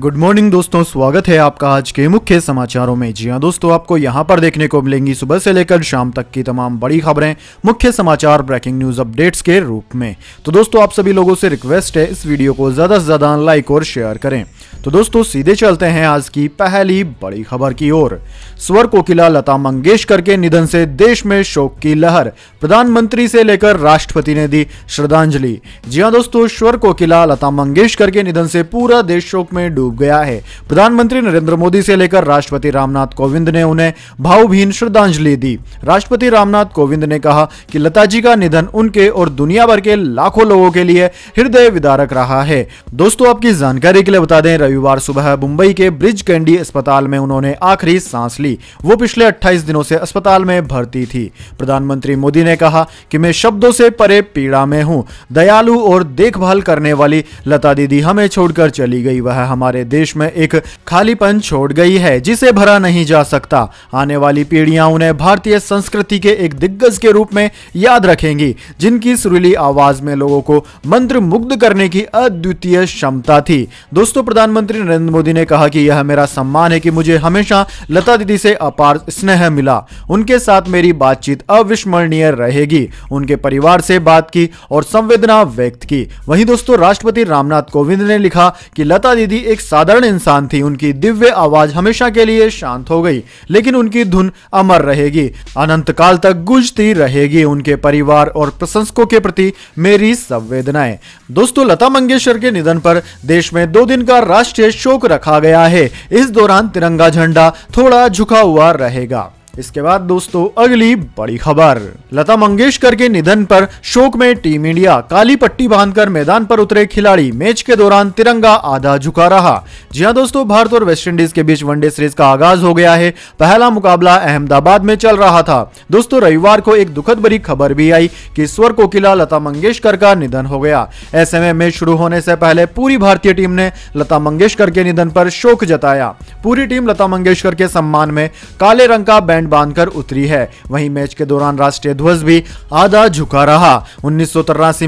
good morning दोस्तों स्वागत है आपका आज के मुख्य समाचारों में जी हाँ दोस्तों आपको यहाँ पर देखने को मिलेंगी सुबह से लेकर शाम तक की तमाम बड़ी खबरें मुख्य समाचार ब्रेकिंग न्यूज अपडेट्स के रूप में तो दोस्तों आप सभी लोगों से रिक्वेस्ट है इस वीडियो को ज्यादा से ज्यादा लाइक और शेयर करें तो दोस्तों सीधे चलते हैं आज की पहली बड़ी खबर की ओर स्वर कोकिला लता मंगेशकर के निधन से देश में शोक की लहर प्रधानमंत्री से लेकर राष्ट्रपति ने दी श्रद्धांजलि जी हाँ दोस्तों स्वर कोकिला लता मंगेशकर के निधन से पूरा देश शोक में डूब डूब गया है प्रधानमंत्री नरेंद्र मोदी से लेकर राष्ट्रपति रामनाथ कोविंद ने उन्हें भावभीन श्रद्धांजलि दी राष्ट्रपति रामनाथ कोविंद ने कहा कि लता जी का निधन उनके और दुनिया भर के लाखों लोगों के लिए हृदय विदारक रहा है दोस्तों आपकी जानकारी के लिए बता दें रविवार सुबह मुंबई के ब्रिज कैंडी अस्पताल में उन्होंने आखिरी सांस ली वो पिछले अट्ठाईस दिनों से अस्पताल में भर्ती थी प्रधानमंत्री मोदी ने कहा कि मैं शब्दों से परे पीड़ा में हूँ दयालु और देखभाल करने वाली लता दीदी हमें छोड़कर चली गई वह हमारे हमारे देश में एक खालीपन छोड़ गई है जिसे भरा नहीं जा सकता आने वाली पीढ़ियां उन्हें भारतीय संस्कृति के एक दिग्गज के रूप में याद रखेंगी जिनकी सुरीली आवाज में लोगों को मंत्र मुग्ध करने की अद्वितीय क्षमता थी दोस्तों प्रधानमंत्री नरेंद्र मोदी ने कहा कि यह मेरा सम्मान है कि मुझे हमेशा लता दीदी से अपार स्नेह मिला उनके साथ मेरी बातचीत अविस्मरणीय रहेगी उनके परिवार से बात की और संवेदना व्यक्त की वहीं दोस्तों राष्ट्रपति रामनाथ कोविंद ने लिखा कि लता दीदी एक साधारण इंसान थी उनकी दिव्य आवाज हमेशा के लिए शांत हो गई लेकिन उनकी धुन अमर रहेगी अनंत काल तक गुजती रहेगी उनके परिवार और प्रशंसकों के प्रति मेरी संवेदनाएं दोस्तों लता मंगेशकर के निधन पर देश में दो दिन का राष्ट्रीय शोक रखा गया है इस दौरान तिरंगा झंडा थोड़ा झुका हुआ रहेगा इसके बाद दोस्तों अगली बड़ी खबर लता मंगेशकर के निधन पर शोक में टीम इंडिया काली पट्टी बांधकर मैदान पर उतरे खिलाड़ी मैच के दौरान तिरंगा आधा झुका रहा जी हाँ दोस्तों भारत और वेस्टइंडीज के बीच वनडे सीरीज का आगाज हो गया है पहला मुकाबला अहमदाबाद में चल रहा था दोस्तों रविवार को एक दुखद भरी खबर भी आई कि स्वर कोकिला लता मंगेशकर का निधन हो गया ऐसे में मैच शुरू होने से पहले पूरी भारतीय टीम ने लता मंगेशकर के निधन पर शोक जताया पूरी टीम लता मंगेशकर के सम्मान में काले रंग का बैंड बैंड बांधकर उतरी है वहीं मैच के दौरान राष्ट्रीय ध्वज भी आधा झुका रहा उन्नीस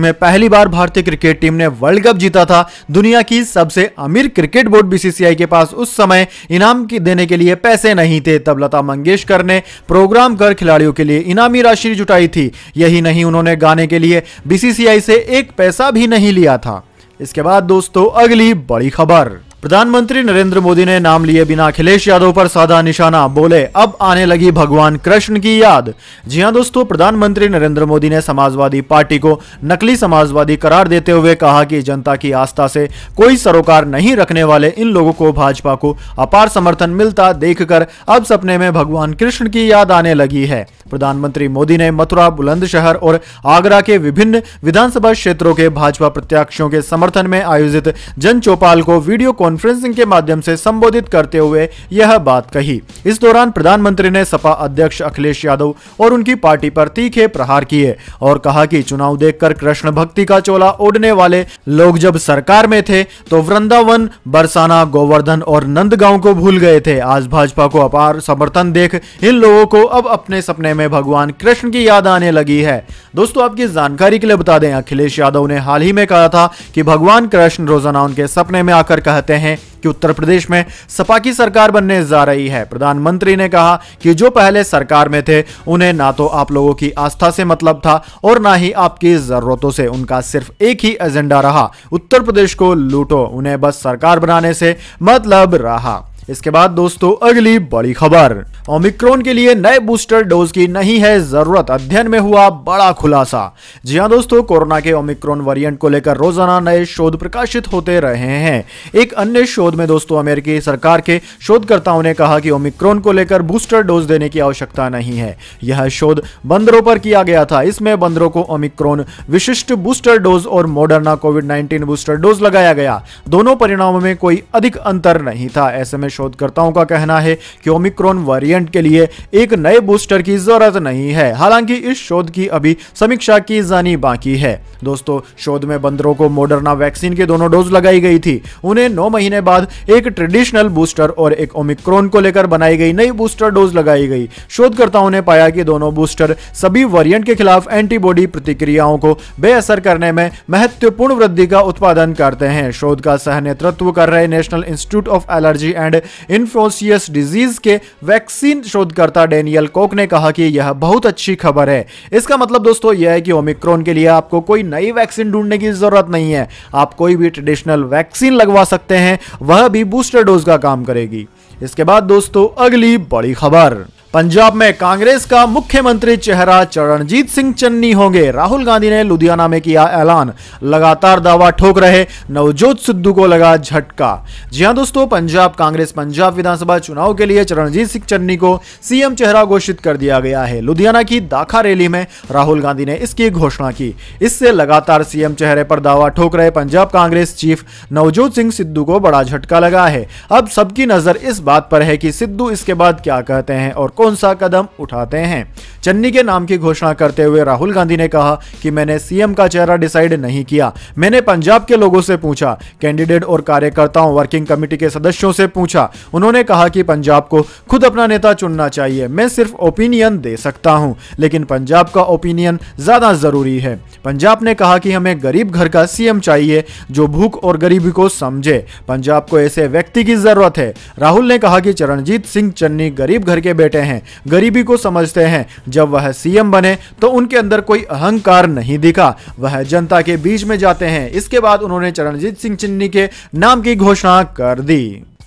में पहली बार भारतीय क्रिकेट टीम ने वर्ल्ड कप जीता था दुनिया की सबसे अमीर क्रिकेट बोर्ड बीसीसीआई के पास उस समय इनाम की देने के लिए पैसे नहीं थे तब लता मंगेशकर ने प्रोग्राम कर खिलाड़ियों के लिए इनामी राशि जुटाई थी यही नहीं उन्होंने गाने के लिए बीसीसीआई से एक पैसा भी नहीं लिया था इसके बाद दोस्तों अगली बड़ी खबर प्रधानमंत्री नरेंद्र मोदी ने नाम लिए बिना अखिलेश यादव पर साधा निशाना बोले अब आने लगी भगवान कृष्ण की याद जी हां दोस्तों प्रधानमंत्री नरेंद्र मोदी ने समाजवादी पार्टी को नकली समाजवादी करार देते हुए कहा कि जनता की आस्था से कोई सरोकार नहीं रखने वाले इन लोगों को भाजपा को अपार समर्थन मिलता देखकर अब सपने में भगवान कृष्ण की याद आने लगी है प्रधानमंत्री मोदी ने मथुरा बुलंदशहर और आगरा के विभिन्न विधानसभा क्षेत्रों के भाजपा प्रत्याशियों के समर्थन में आयोजित जन चौपाल को वीडियो कॉन्फ्रेंसिंग के माध्यम से संबोधित करते हुए यह बात कही इस दौरान प्रधानमंत्री ने सपा अध्यक्ष अखिलेश यादव और उनकी पार्टी पर तीखे प्रहार किए और कहा कि चुनाव देखकर कृष्ण भक्ति का चोला ओढ़ने वाले लोग जब सरकार में थे तो वृंदावन बरसाना गोवर्धन और नंदगांव को भूल गए थे आज भाजपा को अपार समर्थन देख इन लोगों को अब अपने सपने में भगवान कृष्ण की याद आने लगी है दोस्तों आपकी जानकारी के लिए बता दें अखिलेश यादव ने हाल ही में कहा था कि भगवान कृष्ण रोजाना उनके सपने में आकर कहते हैं कि उत्तर प्रदेश में सपा की सरकार बनने जा रही है प्रधानमंत्री ने कहा कि जो पहले सरकार में थे उन्हें ना तो आप लोगों की आस्था से मतलब था और ना ही आपकी जरूरतों से उनका सिर्फ एक ही एजेंडा रहा उत्तर प्रदेश को लूटो उन्हें बस सरकार बनाने से मतलब रहा इसके बाद दोस्तों अगली बड़ी खबर ओमिक्रोन के लिए नए बूस्टर डोज की नहीं है जरूरत अध्ययन में हुआ बड़ा खुलासा जी हाँ दोस्तों कोरोना के ओमिक्रोन वेरिएंट को लेकर रोजाना नए शोध प्रकाशित होते रहे हैं एक अन्य शोध में दोस्तों अमेरिकी सरकार के शोधकर्ताओं ने कहा कि ओमिक्रोन को लेकर बूस्टर डोज देने की आवश्यकता नहीं है यह शोध बंदरों पर किया गया था इसमें बंदरों को ओमिक्रोन विशिष्ट बूस्टर डोज और Moderna Covid nineteen booster dose लगाया गया दोनों परिणामों में कोई अधिक अंतर नहीं था ऐसे में शोधकर्ताओं का कहना है कि ओमिक्रॉन वेरिएंट के लिए एक नए बूस्टर की जरूरत नहीं है हालांकि इस शोध की अभी समीक्षा की जानी बाकी है दोस्तों शोध में बंदरों को मोडरना वैक्सीन के दोनों डोज लगाई गई थी उन्हें नौ महीने बाद एक ट्रेडिशनल बूस्टर और एक ओमिक्रॉन को लेकर बनाई गई नई बूस्टर डोज लगाई गई शोधकर्ताओं ने पाया कि दोनों बूस्टर सभी वेरियंट के खिलाफ एंटीबॉडी प्रतिक्रियाओं को बेअसर करने में महत्वपूर्ण वृद्धि का उत्पादन करते हैं शोध का सह नेतृत्व कर रहे National Institute of Allergy and Infectious Disease के वैक्सीन शोधकर्ता डेनियल कोक ने कहा कि यह बहुत अच्छी खबर है इसका मतलब दोस्तों यह है कि ओमिक्रोन के लिए आपको कोई नई वैक्सीन ढूंढने की जरूरत नहीं है आप कोई भी ट्रेडिशनल वैक्सीन लगवा सकते हैं वह भी बूस्टर डोज का काम करेगी इसके बाद दोस्तों अगली बड़ी खबर पंजाब में कांग्रेस का मुख्यमंत्री चेहरा चरणजीत सिंह चन्नी होंगे राहुल गांधी ने लुधियाना में किया ऐलान लगातार दावा ठोक रहे नवजोत सिद्धू को लगा झटका जी हां दोस्तों पंजाब कांग्रेस पंजाब विधानसभा चुनाव के लिए चरणजीत सिंह चन्नी को सीएम चेहरा घोषित कर दिया गया है लुधियाना की दाखा रैली में राहुल गांधी ने इसकी घोषणा की इससे लगातार सीएम चेहरे पर दावा ठोक रहे पंजाब कांग्रेस चीफ नवजोत सिंह सिद्धू को बड़ा झटका लगा है अब सबकी नजर इस बात पर है कि सिद्धू इसके बाद क्या कहते हैं और कौन सा कदम उठाते हैं चन्नी के नाम की घोषणा करते हुए राहुल गांधी ने कहा कि मैंने सीएम का चेहरा डिसाइड नहीं किया मैंने पंजाब के लोगों से पूछा कैंडिडेट और कार्यकर्ताओं वर्किंग कमेटी के सदस्यों से पूछा उन्होंने कहा कि पंजाब को खुद अपना नेता चुनना चाहिए मैं सिर्फ ओपिनियन दे सकता हूं लेकिन पंजाब का ओपिनियन ज्यादा जरूरी है पंजाब ने कहा कि हमें गरीब घर का सीएम चाहिए जो भूख और गरीबी को समझे पंजाब को ऐसे व्यक्ति की जरूरत है राहुल ने कहा कि चरणजीत सिंह चन्नी गरीब घर के बेटे हैं हैं गरीबी को समझते हैं जब वह सीएम बने तो उनके अंदर कोई अहंकार नहीं दिखा वह जनता के बीच में जाते हैं इसके बाद उन्होंने चरणजीत सिंह चिन्नी के नाम की घोषणा कर दी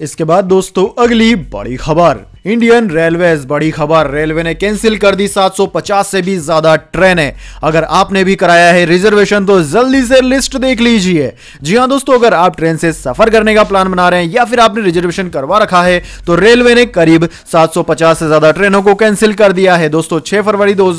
इसके बाद दोस्तों अगली बड़ी खबर इंडियन रेलवे बड़ी खबर रेलवे ने कैंसिल कर दी 750 से भी ज्यादा है अगर आपने भी कराया है रिजर्वेशन तो जल्दी से लिस्ट देख लीजिए जी हाँ दोस्तों अगर आप ट्रेन से सफर करने का प्लान बना रहे हैं या फिर आपने रिजर्वेशन करवा रखा है तो रेलवे ने करीब 750 से ज्यादा ट्रेनों को कैंसिल कर दिया है दोस्तों छह फरवरी दो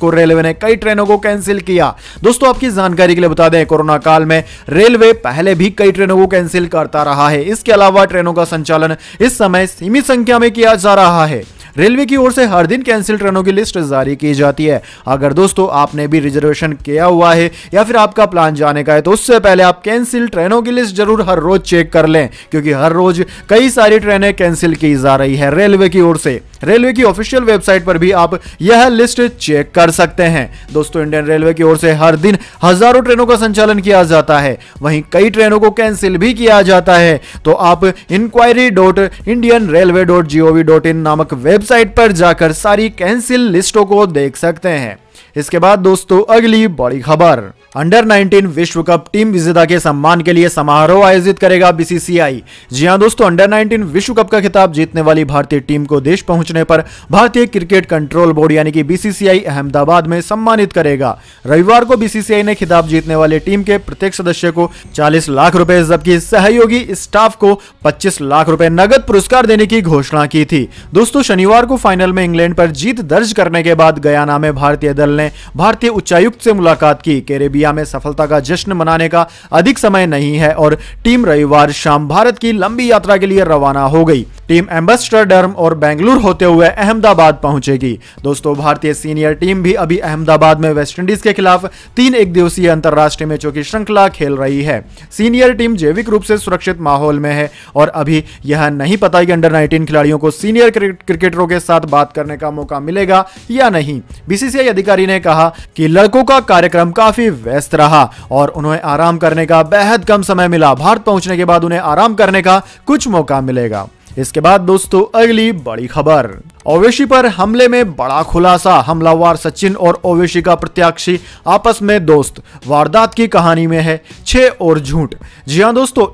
को रेलवे ने कई ट्रेनों को कैंसिल किया दोस्तों आपकी जानकारी के लिए बता दें कोरोना काल में रेलवे पहले भी कई ट्रेनों को कैंसिल करता रहा है इसके अलावा ट्रेनों का संचालन इस समय सीमित संख्या में किया जा रहा है रेलवे की ओर से हर दिन कैंसिल ट्रेनों की लिस्ट जारी की जाती है अगर दोस्तों आपने भी रिजर्वेशन किया हुआ है या फिर आपका प्लान जाने का है तो उससे पहले आप कैंसिल ट्रेनों की लिस्ट जरूर हर रोज चेक कर लें क्योंकि हर रोज कई सारी ट्रेनें कैंसिल की जा रही है रेलवे की ओर से रेलवे की ऑफिशियल वेबसाइट पर भी आप यह लिस्ट चेक कर सकते हैं दोस्तों इंडियन रेलवे की ओर से हर दिन हजारों ट्रेनों का संचालन किया जाता है वहीं कई ट्रेनों को कैंसिल भी किया जाता है तो आप enquiry dot Indian railway dot G dot in नामक वेब वेबसाइट पर जाकर सारी कैंसिल लिस्टों को देख सकते हैं इसके बाद दोस्तों अगली बड़ी खबर अंडर 19 विश्व कप टीम विजेता के सम्मान के लिए समारोह आयोजित करेगा बीसीसीआई जी हां दोस्तों अंडर 19 विश्व कप का खिताब जीतने वाली भारतीय टीम को देश पहुंचने पर भारतीय क्रिकेट कंट्रोल बोर्ड यानी कि बीसीसीआई अहमदाबाद में सम्मानित करेगा रविवार को बीसीसीआई ने खिताब जीतने वाले टीम के प्रत्येक सदस्य को चालीस लाख रूपए जबकि सहयोगी स्टाफ को पच्चीस लाख रूपए नगद पुरस्कार देने की घोषणा की थी दोस्तों शनिवार को फाइनल में इंग्लैंड पर जीत दर्ज करने के बाद गयाना में भारतीय दल दल ने भारतीय उच्चायुक्त से मुलाकात की कैरेबिया में सफलता का जश्न मनाने का अधिक समय नहीं है और टीम रविवार शाम भारत की लंबी यात्रा के लिए रवाना हो गई टीम एम्बेस्टरडर्म और बेंगलुरु होते हुए अहमदाबाद पहुंचेगी दोस्तों भारतीय सीनियर टीम भी अभी अहमदाबाद में वेस्टइंडीज के खिलाफ तीन एक दिवसीय अंतर्राष्ट्रीय मैचों की श्रृंखला खेल रही है सीनियर टीम जैविक रूप से सुरक्षित माहौल में है और अभी यह नहीं पता कि अंडर 19 खिलाड़ियों को सीनियर क्रिकेटरों के साथ बात करने का मौका मिलेगा या नहीं बीसीसीआई अधिकारी अधिकारी ने कहा कि लड़कों का कार्यक्रम काफी व्यस्त रहा और उन्हें आराम करने का बेहद कम समय मिला भारत पहुंचने के बाद उन्हें आराम करने का कुछ मौका मिलेगा इसके बाद दोस्तों अगली बड़ी खबर ओवेशी पर हमले में बड़ा खुलासा हमलावर सचिन और ओवेशी का प्रत्याशी आपस में दोस्त वारदात की कहानी में है छह और झूठ जी हाँ दोस्तों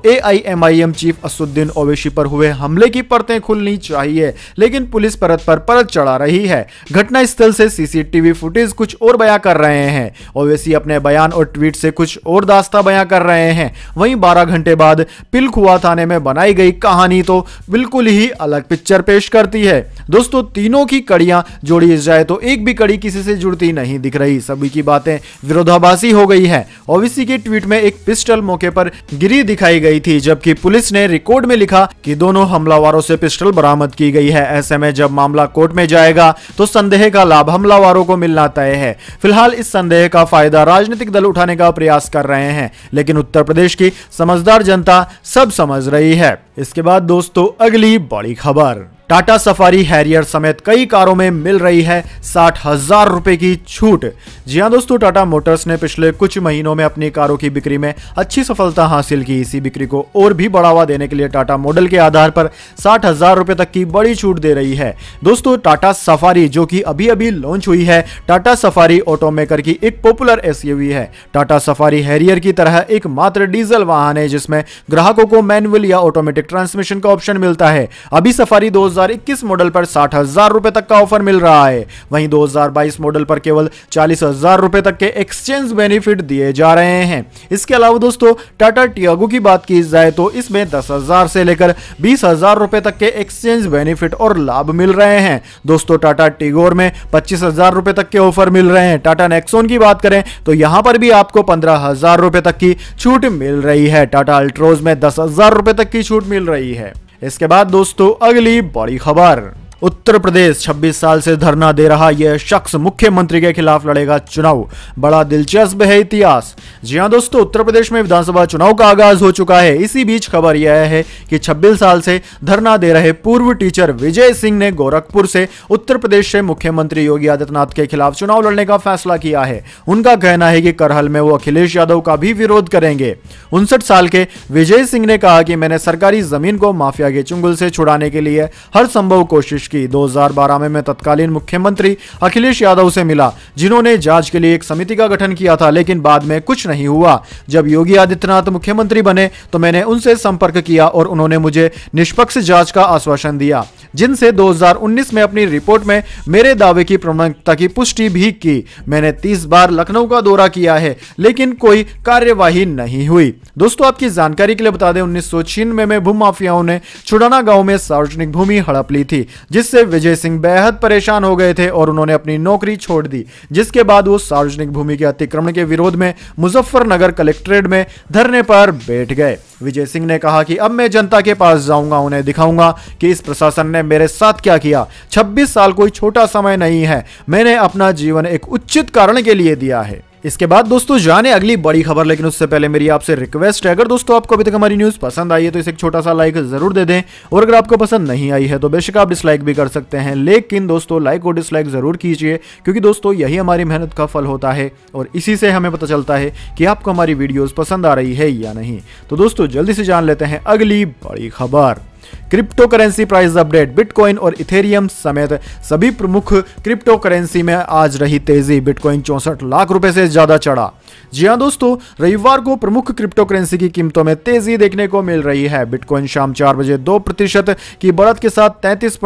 एम चीफ असुद्दीन ओवेशी पर हुए हमले की परतें खुलनी चाहिए लेकिन पुलिस परत पर परत चढ़ा रही है घटना स्थल से सीसीटीवी फुटेज कुछ और बयां कर रहे हैं ओवेशी अपने बयान और ट्वीट से कुछ और दास्ता बयां कर रहे हैं वहीं बारह घंटे बाद पिलखुआ थाने में बनाई गई कहानी तो बिल्कुल बिल्कुल ही अलग पिक्चर पेश करती है दोस्तों तीनों की कड़ियां जोड़ी जाए तो एक भी कड़ी किसी से जुड़ती नहीं दिख रही सभी की बातें विरोधाभासी हो गई है ओवीसी के ट्वीट में एक पिस्टल मौके पर गिरी दिखाई गई थी जबकि पुलिस ने रिकॉर्ड में लिखा कि दोनों हमलावरों से पिस्टल बरामद की गई है ऐसे में जब मामला कोर्ट में जाएगा तो संदेह का लाभ हमलावरों को मिलना तय है फिलहाल इस संदेह का फायदा राजनीतिक दल उठाने का प्रयास कर रहे हैं लेकिन उत्तर प्रदेश की समझदार जनता सब समझ रही है इसके बाद दोस्तों अगली बड़ी खबर टाटा सफारी हैरियर समेत कई कारों में मिल रही है साठ हजार रुपए की छूट जी हाँ दोस्तों टाटा मोटर्स ने पिछले कुछ महीनों में अपनी कारों की बिक्री में अच्छी सफलता हासिल की इसी बिक्री को और भी बढ़ावा देने के लिए टाटा मॉडल के आधार पर साठ हजार रुपए तक की बड़ी छूट दे रही है दोस्तों टाटा सफारी जो की अभी अभी लॉन्च हुई है टाटा सफारी ऑटोमेकर की एक पॉपुलर एस है टाटा सफारी हैरियर की तरह एक मात्र डीजल वाहन है जिसमें ग्राहकों को मैनुअल या ऑटोमेटिक ट्रांसमिशन का ऑप्शन मिलता है अभी सफारी दो 2021 मॉडल पर साठ हजार रुपए तक का ऑफर मिल रहा है वहीं 2022 मॉडल पर केवल चालीस हजार रुपए तक के एक्सचेंज बेनिफिट दिए जा रहे हैं इसके अलावा दोस्तों टाटा टियागो की बात की जाए तो इसमें दस हजार से लेकर बीस हजार रुपए तक के एक्सचेंज बेनिफिट और लाभ मिल रहे हैं दोस्तों टाटा टिगोर में पच्चीस हजार रुपए तक के ऑफर मिल रहे हैं टाटा नेक्सोन की बात करें तो यहां पर भी आपको पंद्रह हजार रुपए तक की छूट मिल रही है टाटा अल्ट्रोज में दस हजार रुपए तक की छूट मिल रही है इसके बाद दोस्तों अगली बड़ी खबर उत्तर प्रदेश 26 साल से धरना दे रहा यह शख्स मुख्यमंत्री के खिलाफ लड़ेगा चुनाव बड़ा दिलचस्प है इतिहास जी हाँ दोस्तों उत्तर प्रदेश में विधानसभा चुनाव का आगाज हो चुका है इसी बीच खबर यह है कि 26 साल से धरना दे रहे पूर्व टीचर विजय सिंह ने गोरखपुर से उत्तर प्रदेश से मुख्यमंत्री योगी आदित्यनाथ के खिलाफ चुनाव लड़ने का फैसला किया है उनका कहना है कि करहल में वो अखिलेश यादव का भी विरोध करेंगे उनसठ साल के विजय सिंह ने कहा कि मैंने सरकारी जमीन को माफिया के चुंगल से छुड़ाने के लिए हर संभव कोशिश की 2012 में मैं तत्कालीन मुख्यमंत्री अखिलेश यादव से मिला जिन्होंने जांच के लिए एक समिति का गठन किया था लेकिन बाद में कुछ नहीं हुआ जब योगी आदित्यनाथ मुख्यमंत्री बने तो मैंने उनसे संपर्क किया और उन्होंने मुझे निष्पक्ष जांच का आश्वासन दिया जिनसे 2019 में अपनी रिपोर्ट में मेरे दावे की प्रमाणिकता की पुष्टि भी की मैंने 30 बार लखनऊ का दौरा किया है लेकिन कोई कार्यवाही नहीं हुई दोस्तों आपकी जानकारी के लिए बता दें उन्नीस में, में भूमाफियाओं ने चुड़ाना गांव में सार्वजनिक भूमि हड़प ली थी जिस जिससे विजय सिंह बेहद परेशान हो गए थे और उन्होंने अपनी नौकरी छोड़ दी जिसके बाद वो सार्वजनिक भूमि के अतिक्रमण के विरोध में मुजफ्फरनगर कलेक्ट्रेट में धरने पर बैठ गए विजय सिंह ने कहा कि अब मैं जनता के पास जाऊंगा उन्हें दिखाऊंगा कि इस प्रशासन ने मेरे साथ क्या किया 26 साल कोई छोटा समय नहीं है मैंने अपना जीवन एक उचित कारण के लिए दिया है इसके बाद दोस्तों जाने अगली बड़ी खबर लेकिन उससे पहले मेरी आपसे रिक्वेस्ट है अगर दोस्तों आपको अभी तक हमारी न्यूज पसंद आई है तो इसे एक छोटा सा लाइक जरूर दे दें और अगर आपको पसंद नहीं आई है तो बेशक आप डिसलाइक भी कर सकते हैं लेकिन दोस्तों लाइक और डिसलाइक जरूर कीजिए क्योंकि दोस्तों यही हमारी मेहनत का फल होता है और इसी से हमें पता चलता है कि आपको हमारी वीडियोज पसंद आ रही है या नहीं तो दोस्तों जल्दी से जान लेते हैं अगली बड़ी खबर cryptocurrency price update Bitcoin और इथेरियम समेत सभी प्रमुख क्रिप्टो करेंसी में आज रही तेजी बिटकॉइन चौंसठ लाख रुपए से ज्यादा चढ़ा जी हाँ दोस्तों रविवार को प्रमुख क्रिप्टो करेंसी की कीमतों में तेजी देखने को मिल रही है बिटकॉइन शाम चार बजे दो प्रतिशत की बढ़त के साथ तैंतीस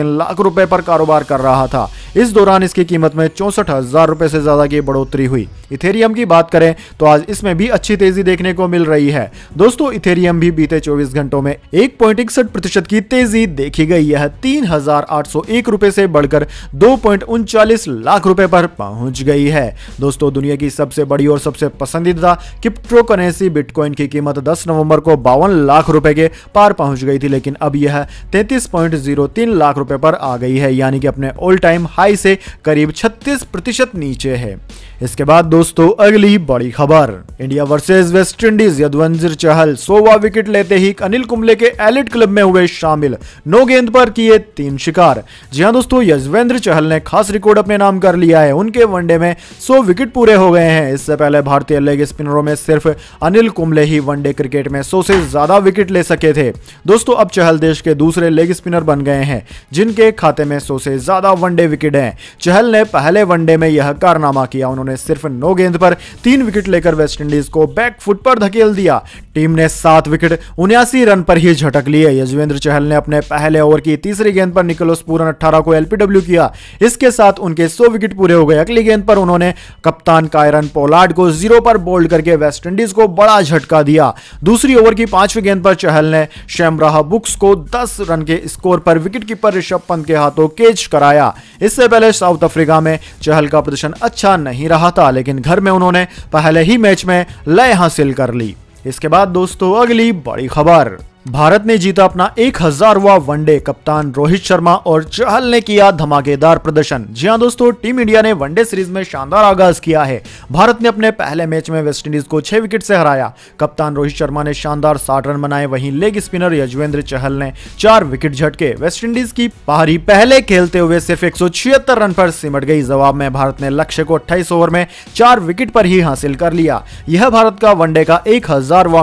लाख रुपए पर कारोबार कर रहा था इस दौरान इसकी कीमत में चौंसठ हजार रुपए से ज्यादा की बढ़ोतरी हुई इथेरियम की बात करें तो आज इसमें भी अच्छी तेजी देखने को मिल रही है दोस्तों इथेरियम भी बीते चौबीस घंटों में एक पॉइंट इकसठ प्रतिशत की तेजी देखी गई यह तीन हजार आठ सौ एक रुपए से बढ़कर दो पॉइंट उनचालीस लाख रुपए पर पहुंच गई है दोस्तों दुनिया की सबसे बड़ी बड़ी और सबसे पसंदीदा क्रिप्टो करेंसी बिटकॉइन की कीमत 10 नवंबर को बावन लाख रुपए के पार पहुंच गई थी लेकिन अब यह 33.03 लाख रुपए पर आ गई है यानी कि अपने ऑल टाइम हाई से करीब 36 प्रतिशत नीचे है इसके बाद दोस्तों अगली बड़ी खबर India versus West Indies Yuzvendra Chahal सोवा विकेट लेते ही अनिल कुंबले के एलिट क्लब में हुए शामिल नौ गेंद पर किए तीन शिकार जी हाँ दोस्तों यजवेंद्र चहल ने खास रिकॉर्ड अपने नाम कर लिया है उनके वनडे में सौ विकेट पूरे हो गए हैं इससे पहले भारतीय लेग स्पिनरों में सिर्फ अनिल कुंबले ही वनडे क्रिकेट में सौ से ज्यादा विकेट ले सके थे दोस्तों अब चहल देश के दूसरे लेग स्पिनर बन गए हैं जिनके खाते में सौ से ज्यादा वनडे विकेट है चहल ने पहले वनडे में यह कारनामा किया उन्होंने उन्होंने सिर्फ नौ गेंद पर तीन विकेट लेकर वेस्टइंडीज को बैक फुट पर धकेल दिया टीम ने सात विकेट उन्यासी रन पर ही झटक लिए यजवेंद्र चहल ने अपने पहले ओवर की तीसरी गेंद पर निकोलस पूरन अट्ठारह को एलपीडब्ल्यू किया इसके साथ उनके सौ विकेट पूरे हो गए अगली गेंद पर उन्होंने कप्तान कायरन पोलार्ड को जीरो पर बोल्ड करके वेस्टइंडीज को बड़ा झटका दिया दूसरी ओवर की पांचवी गेंद पर चहल ने शैमराह बुक्स को दस रन के स्कोर पर विकेट कीपर ऋषभ पंत के हाथों कैच कराया इससे पहले साउथ अफ्रीका में चहल का प्रदर्शन अच्छा नहीं रहा रहा था लेकिन घर में उन्होंने पहले ही मैच में लय हासिल कर ली इसके बाद दोस्तों अगली बड़ी खबर भारत ने जीता अपना एक हजारवा वनडे कप्तान रोहित शर्मा और चहल ने किया धमाकेदार प्रदर्शन जी हाँ दोस्तों टीम इंडिया ने वनडे सीरीज में शानदार आगाज किया है भारत ने अपने पहले मैच में वेस्टइंडीज को छह विकेट से हराया कप्तान रोहित शर्मा ने शानदार साठ रन बनाए वहीं लेग स्पिनर यजवेंद्र चहल ने चार विकेट झटके वेस्टइंडीज की पारी पहले खेलते हुए सिर्फ एक रन पर सिमट गई जवाब में भारत ने लक्ष्य को अट्ठाईस ओवर में चार विकेट पर ही हासिल कर लिया यह भारत का वनडे का एक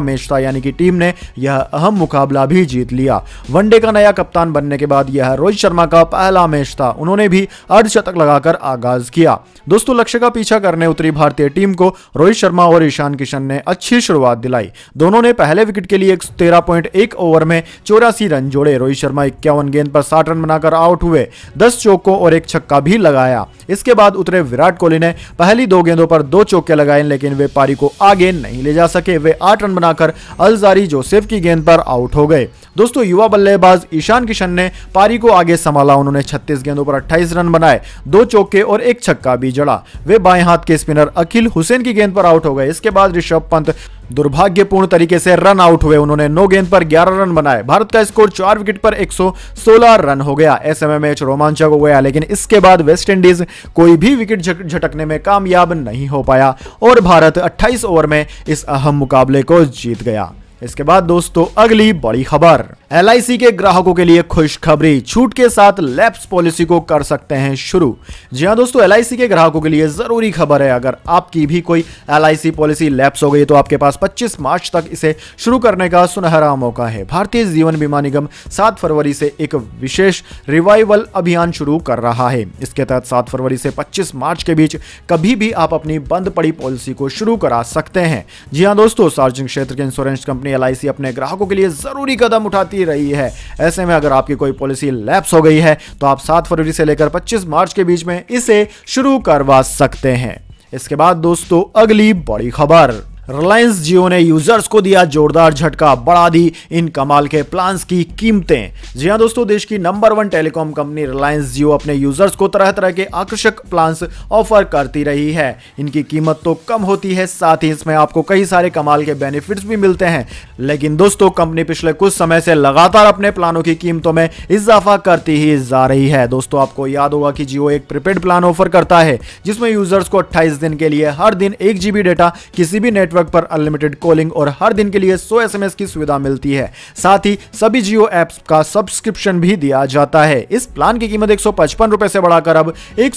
मैच था यानी कि टीम ने यह अहम मुकाबला भी जीत लिया वनडे का नया कप्तान बनने के बाद यह रोहित शर्मा का पहला मैच था उन्होंने भी अर्धशतक लगाकर आगाज किया दोस्तों लक्ष्य का पीछा करने उतरी भारतीय टीम को रोहित शर्मा और ईशान किशन ने अच्छी शुरुआत दिलाई दोनों ने पहले विकेट के लिए तेरह ओवर में चौरासी रन जोड़े रोहित शर्मा इक्यावन गेंद पर साठ रन बनाकर आउट हुए दस चौकों और एक छक्का भी लगाया इसके बाद उतरे विराट कोहली ने पहली दो गेंदों पर दो चौके लगाए लेकिन वे पारी को आगे नहीं ले जा सके वे आठ रन बनाकर अलजारी जोसेफ की गेंद पर आउट आउट हो गए दोस्तों युवा बल्लेबाज ईशान किशन ने पारी को आगे संभाला उन्होंने 36 गेंदों पर 28 रन बनाए दो चौके और एक छक्का भी जड़ा वे बाएं हाथ के स्पिनर अखिल हुसैन की गेंद पर आउट हो गए इसके बाद ऋषभ पंत दुर्भाग्यपूर्ण तरीके से रन आउट हुए उन्होंने 9 गेंद पर 11 रन बनाए भारत का स्कोर 4 विकेट पर 116 रन हो गया ऐसे में मैच रोमांचक हो गया लेकिन इसके बाद वेस्टइंडीज कोई भी विकेट झटकने में कामयाब नहीं हो पाया और भारत 28 ओवर में इस अहम मुकाबले को जीत गया इसके बाद दोस्तों अगली बड़ी खबर एल के ग्राहकों के लिए खुशखबरी छूट के साथ लैप्स पॉलिसी को कर सकते हैं शुरू जी हाँ दोस्तों एल के ग्राहकों के लिए जरूरी खबर है अगर आपकी भी कोई एल पॉलिसी लैप्स हो गई तो आपके पास 25 मार्च तक इसे शुरू करने का सुनहरा मौका है भारतीय जीवन बीमा निगम सात फरवरी से एक विशेष रिवाइवल अभियान शुरू कर रहा है इसके तहत सात फरवरी से पच्चीस मार्च के बीच कभी भी आप अपनी बंद पड़ी पॉलिसी को शुरू करा सकते हैं जी हाँ दोस्तों सार्वजनिक क्षेत्र के इंश्योरेंस कंपनी कंपनी एल अपने ग्राहकों के लिए ज़रूरी कदम उठाती रही है ऐसे में अगर आपकी कोई पॉलिसी लैप्स हो गई है तो आप सात फरवरी से लेकर पच्चीस मार्च के बीच में इसे शुरू करवा सकते हैं इसके बाद दोस्तों अगली बड़ी खबर रिलायंस जियो ने यूजर्स को दिया जोरदार झटका बढ़ा दी इन कमाल के प्लान्स की कीमतें जी हाँ दोस्तों देश की number one telecom company Reliance Jio अपने यूजर्स को तरह तरह के आकर्षक प्लान्स ऑफर करती रही है इनकी कीमत तो कम होती है साथ ही इसमें आपको कई सारे कमाल के बेनिफिट्स भी मिलते हैं लेकिन दोस्तों कंपनी पिछले कुछ समय से लगातार अपने प्लानों की कीमतों में इजाफा करती ही जा रही है दोस्तों आपको याद होगा कि जियो एक प्रीपेड प्लान ऑफर करता है जिसमें यूजर्स को अट्ठाईस दिन के लिए हर दिन एक जीबी डेटा किसी भी नेटवर्क नेटवर्क पर अनलिमिटेड कॉलिंग और हर दिन के लिए 100 एसएमएस की सुविधा मिलती है साथ ही सभी जियो ऐप्स का सब्सक्रिप्शन भी दिया जाता है इस प्लान की कीमत एक रुपए से बढ़ाकर अब एक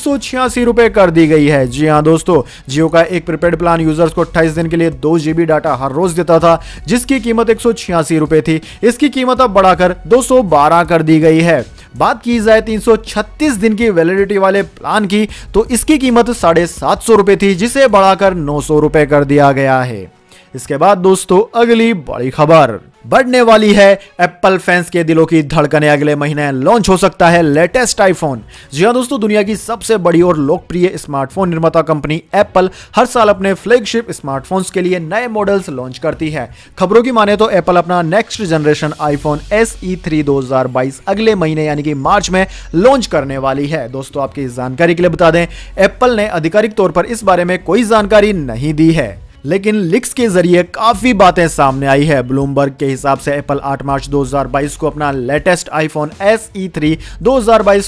रुपए कर दी गई है जी हाँ दोस्तों जियो का एक प्रीपेड प्लान यूजर्स को अट्ठाईस दिन के लिए दो जीबी डाटा हर रोज देता था जिसकी कीमत एक रुपए थी इसकी कीमत अब बढ़ाकर दो कर दी गई है बात की जाए 336 दिन की वैलिडिटी वाले प्लान की तो इसकी कीमत साढ़े सात सौ रुपए थी जिसे बढ़ाकर नौ सौ रुपए कर दिया गया है इसके बाद दोस्तों अगली बड़ी खबर बढ़ने वाली है एप्पल फैंस के दिलों की धड़कने अगले महीने लॉन्च हो सकता है लेटेस्ट आईफोन जी हाँ दोस्तों दुनिया की सबसे बड़ी और लोकप्रिय स्मार्टफोन निर्माता कंपनी एप्पल हर साल अपने फ्लैगशिप स्मार्टफोन्स के लिए नए मॉडल्स लॉन्च करती है खबरों की माने तो एप्पल अपना next generation iPhone S E three अगले महीने यानी कि मार्च में लॉन्च करने वाली है दोस्तों आपकी जानकारी के लिए बता दें एप्पल ने आधिकारिक तौर पर इस बारे में कोई जानकारी नहीं दी है लेकिन लिक्स के जरिए काफी बातें सामने आई है ब्लूमबर्ग के हिसाब से एप्पल 8 मार्च 2022 को अपना latest iPhone S E three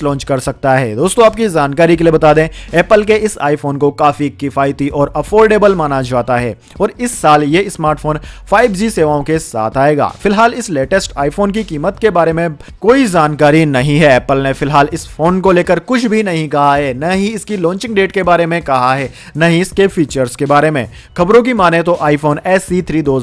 launch कर सकता है दोस्तों आपकी जानकारी के लिए बता दें एप्पल के इस आईफोन को काफी किफायती और अफोर्डेबल माना जाता है और इस साल ये स्मार्टफोन 5G सेवाओं के साथ आएगा फिलहाल इस लेटेस्ट आईफोन की कीमत के बारे में कोई जानकारी नहीं है एप्पल ने फिलहाल इस फोन को लेकर कुछ भी नहीं कहा है न ही इसकी लॉन्चिंग डेट के बारे में कहा है न ही इसके फीचर्स के बारे में खबरों वीडियो की माने तो आईफोन एस सी थ्री दो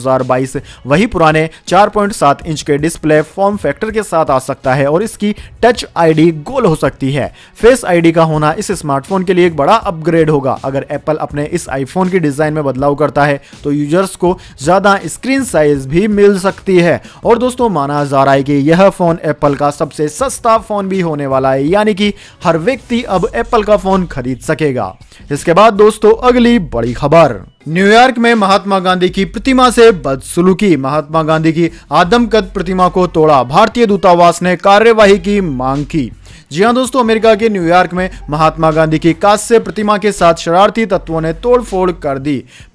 वही पुराने 4.7 इंच के डिस्प्ले फॉर्म फैक्टर के साथ आ सकता है और इसकी टच आईडी गोल हो सकती है फेस आईडी का होना इस स्मार्टफोन के लिए एक बड़ा अपग्रेड होगा अगर एप्पल अपने इस आईफोन की डिजाइन में बदलाव करता है तो यूजर्स को ज्यादा स्क्रीन साइज भी मिल सकती है और दोस्तों माना जा रहा है कि यह फोन एप्पल का सबसे सस्ता फोन भी होने वाला है यानी कि हर व्यक्ति अब एप्पल का फोन खरीद सकेगा इसके बाद दोस्तों अगली बड़ी खबर न्यूयॉर्क में महात्मा गांधी की प्रतिमा से बदसुलूकी महात्मा गांधी की आदमकद प्रतिमा को तोड़ा भारतीय दूतावास ने कार्यवाही की मांग की जी हाँ दोस्तों अमेरिका के न्यूयॉर्क में महात्मा गांधी की कांस्य प्रतिमा के साथ शरारती तत्वों ने तोड़फोड़ कर दी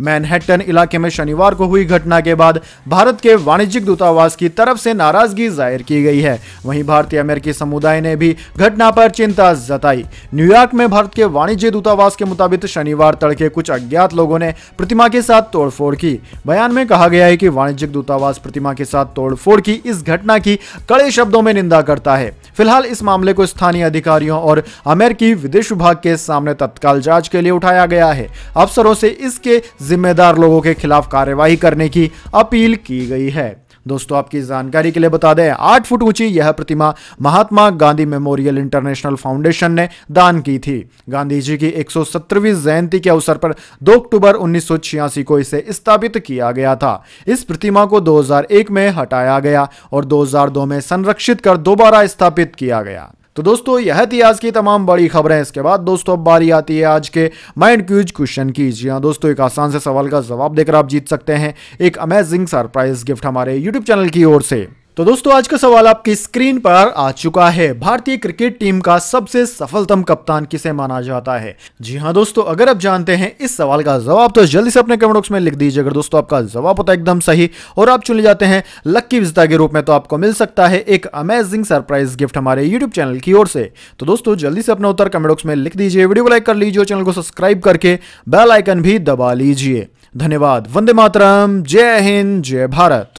मैनहट्टन इलाके में शनिवार को हुई घटना के बाद भारत के वाणिज्यिक दूतावास की तरफ से नाराजगी जाहिर की गई है वहीं भारतीय अमेरिकी समुदाय ने भी घटना पर चिंता जताई न्यूयॉर्क में भारत के वाणिज्य दूतावास के मुताबिक शनिवार तड़के कुछ अज्ञात लोगों ने प्रतिमा के साथ तोड़फोड़ की बयान में कहा गया है कि वाणिज्यिक दूतावास प्रतिमा के साथ तोड़फोड़ की इस घटना की कड़े शब्दों में निंदा करता है फिलहाल इस मामले को स्थानीय अधिकारियों और अमेरिकी विदेश विभाग के सामने तत्काल जांच के लिए उठाया गया है अफसरों से इसके जिम्मेदार लोगों के खिलाफ कार्यवाही करने की अपील की गई है दोस्तों आपकी जानकारी के लिए बता दें आठ फुट ऊंची यह प्रतिमा Mahatma Gandhi Memorial International Foundation ने दान की थी गांधी जी की 117वीं जयंती के अवसर पर 2 अक्टूबर उन्नीस को इसे स्थापित किया गया था इस प्रतिमा को 2001 में हटाया गया और 2002 में संरक्षित कर दोबारा स्थापित किया गया तो दोस्तों यह थी आज की तमाम बड़ी खबरें इसके बाद दोस्तों अब बारी आती है आज के माइंड क्यूज क्वेश्चन की जी हाँ दोस्तों एक आसान से सवाल का जवाब देकर आप जीत सकते हैं एक अमेजिंग सरप्राइज गिफ्ट हमारे यूट्यूब चैनल की ओर से तो दोस्तों आज का सवाल आपकी स्क्रीन पर आ चुका है भारतीय क्रिकेट टीम का सबसे सफलतम कप्तान किसे माना जाता है जी हाँ दोस्तों अगर आप जानते हैं इस सवाल का जवाब तो जल्दी से अपने कमेंट बॉक्स में लिख दीजिए अगर दोस्तों आपका जवाब होता है एकदम सही और आप चुने जाते हैं लक्की विजेता के रूप में तो आपको मिल सकता है एक अमेजिंग सरप्राइज गिफ्ट हमारे यूट्यूब चैनल की ओर से तो दोस्तों जल्दी से अपना उत्तर कमेंट बॉक्स में लिख दीजिए वीडियो को लाइक कर लीजिए चैनल को सब्सक्राइब करके बेलाइकन भी दबा लीजिए धन्यवाद वंदे मातरम जय हिंद जय भारत